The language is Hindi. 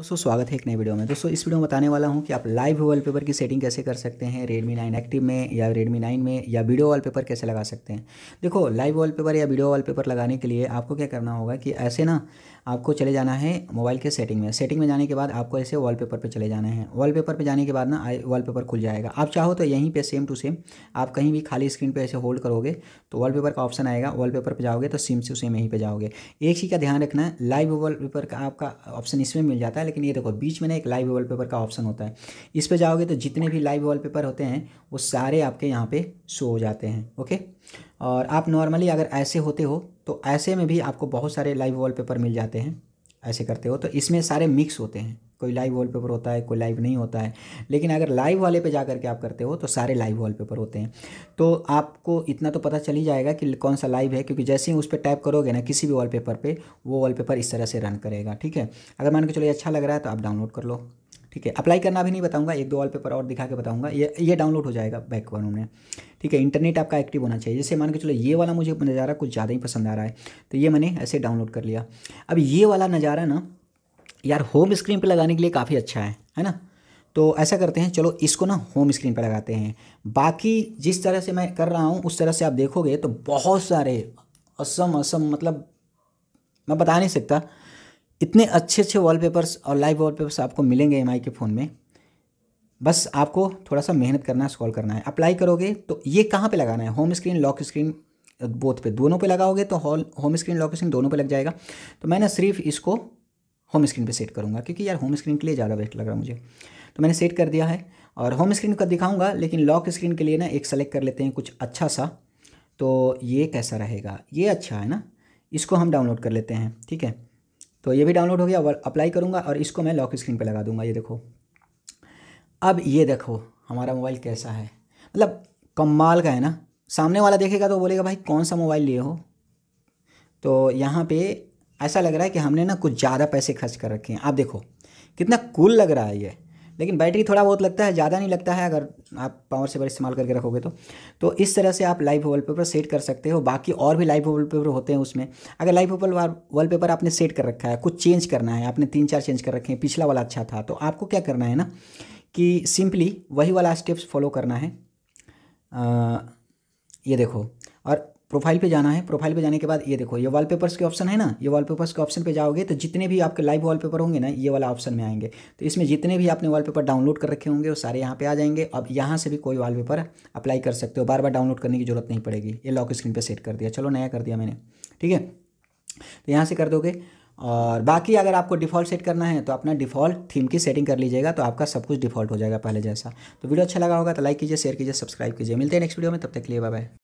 दोस्तों स्वागत है एक नई वीडियो में दोस्तों इस वीडियो में बताने वाला हूं कि आप लाइव वॉलपेपर की सेटिंग कैसे कर सकते हैं रेडमी नाइन एक्टिव में या रेडमी नाइन में या वीडियो वॉलपेपर कैसे लगा सकते हैं देखो लाइव वॉलपेपर या वीडियो वॉलपेपर लगाने के लिए आपको क्या करना होगा कि ऐसे ना आपको चले जाना है मोबाइल के सेटिंग में सेटिंग में जाने के बाद आपको ऐसे पेपर पे चले जाना है पेपर पे जाने के बाद ना आई पेपर खुल जाएगा आप चाहो तो यहीं पे सेम टू सेम आप कहीं भी खाली स्क्रीन पे ऐसे होल्ड करोगे तो पेपर का ऑप्शन आएगा पेपर पे जाओगे तो सेम टू सेम यहीं पर जाओगे एक चीज़ का ध्यान रखना है लाइव वाल का आपका ऑप्शन इसमें मिल जाता है है लेकिन ये देखो बीच में ना एक लाइव वॉलपेपर का ऑप्शन होता है इस पर जाओगे तो जितने भी लाइव वॉलपेपर होते हैं वो सारे आपके यहाँ पे शो हो जाते हैं ओके और आप नॉर्मली अगर ऐसे होते हो तो ऐसे में भी आपको बहुत सारे लाइव वॉल मिल जाते हैं ऐसे करते हो तो इसमें सारे मिक्स होते हैं कोई लाइव वॉलपेपर होता है कोई लाइव नहीं होता है लेकिन अगर लाइव वाले पे जा करके आप करते हो तो सारे लाइव वॉलपेपर होते हैं तो आपको इतना तो पता चल ही जाएगा कि कौन सा लाइव है क्योंकि जैसे ही उस पर टाइप करोगे ना किसी भी वॉलपेपर पे वो वॉलपेपर इस तरह से रन करेगा ठीक है अगर मान के चलो अच्छा लग रहा है तो आप डाउनलोड कर लो ठीक है अप्लाई करना भी नहीं बताऊंगा एक दो पेपर और दिखा के बताऊंगा ये ये डाउनलोड हो जाएगा बैक बैकग्राउंड में ठीक है इंटरनेट आपका एक्टिव होना चाहिए जैसे मान के चलो ये वाला मुझे नज़ारा कुछ ज़्यादा ही पसंद आ रहा है तो ये मैंने ऐसे डाउनलोड कर लिया अब ये वाला नज़ारा ना यार होम स्क्रीन पे लगाने के लिए काफ़ी अच्छा है है ना तो ऐसा करते हैं चलो इसको ना होम स्क्रीन पर लगाते हैं बाकी जिस तरह से मैं कर रहा हूँ उस तरह से आप देखोगे तो बहुत सारे असम असम मतलब मैं बता नहीं सकता इतने अच्छे अच्छे वॉलपेपर्स और लाइव वॉलपेपर्स आपको मिलेंगे एम के फ़ोन में बस आपको थोड़ा सा मेहनत करना है स्कॉल करना है अप्लाई करोगे तो ये कहाँ पे लगाना है home screen lock screen both पे दोनों पे लगाओगे तो होम स्क्रीन लॉक स्क्रीन दोनों पे लग जाएगा तो मैंने सिर्फ इसको होम स्क्रीन पे सेट करूँगा क्योंकि यार होम स्क्रीन के लिए ज़्यादा बेस्ट लग रहा है मुझे तो मैंने सेट कर दिया है और होम स्क्रीन का दिखाऊंगा लेकिन लॉक स्क्रीन के लिए ना एक सेलेक्ट कर लेते हैं कुछ अच्छा सा तो ये कैसा रहेगा ये अच्छा है ना इसको हम डाउनलोड कर लेते हैं ठीक है तो ये भी डाउनलोड हो गया और अप्लाई करूँगा और इसको मैं लॉक स्क्रीन पर लगा दूँगा ये देखो अब ये देखो हमारा मोबाइल कैसा है मतलब कमाल का है ना सामने वाला देखेगा तो बोलेगा भाई कौन सा मोबाइल लिए हो तो यहाँ पे ऐसा लग रहा है कि हमने ना कुछ ज़्यादा पैसे खर्च कर रखे हैं आप देखो कितना कूल लग रहा है ये लेकिन बैटरी थोड़ा बहुत लगता है ज़्यादा नहीं लगता है अगर आप पावर सेवर इस्तेमाल करके रखोगे तो तो इस तरह से आप लाइव वॉलपेपर सेट कर सकते हो बाकी और भी लाइव वॉलपेपर होते हैं उसमें अगर लाइव वॉल वॉलपेपर आपने सेट कर रखा है कुछ चेंज करना है आपने तीन चार चेंज कर रखे हैं पिछला वाला अच्छा था तो आपको क्या करना है ना कि सिंपली वही वाला स्टेप्स फॉलो करना है आ, ये देखो और प्रोफाइल पे जाना है प्रोफाइल पे जाने के बाद ये देखो ये वॉलपेपर्स के ऑप्शन है ना ये वॉलपेपर्स के ऑप्शन पे जाओगे तो जितने भी आपके लाइव वॉलपेपर होंगे ना ये वाला ऑप्शन में आएंगे तो इसमें जितने भी आपने वॉलपेपर डाउनलोड कर रखे होंगे वो सारे यहाँ पे आ जाएंगे अब यहाँ से भी कोई वाल अप्लाई कर सकते हो बार बार डाउनलोड करने की जरूरत नहीं पड़ेगी ये लॉक स्क्रीन पर सेट कर दिया चलो नया कर दिया मैंने ठीक है तो यहाँ से कर दोगे और बाकी अगर आपको डिफ़ॉल्ट सेट करना है तो अपना डिफ़ॉल्ट थीम की सेटिंग कर लीजिएगा तो आपका सब कुछ डिफ़ॉल्ट हो जाएगा पहले जैसा तो वीडियो अच्छा लगा होगा तो लाइक कीजिए शेयर कीजिए सब्सक्राइब कीजिए मिलते हैं नेक्स्ट वीडियो में तब तक के लिए बाय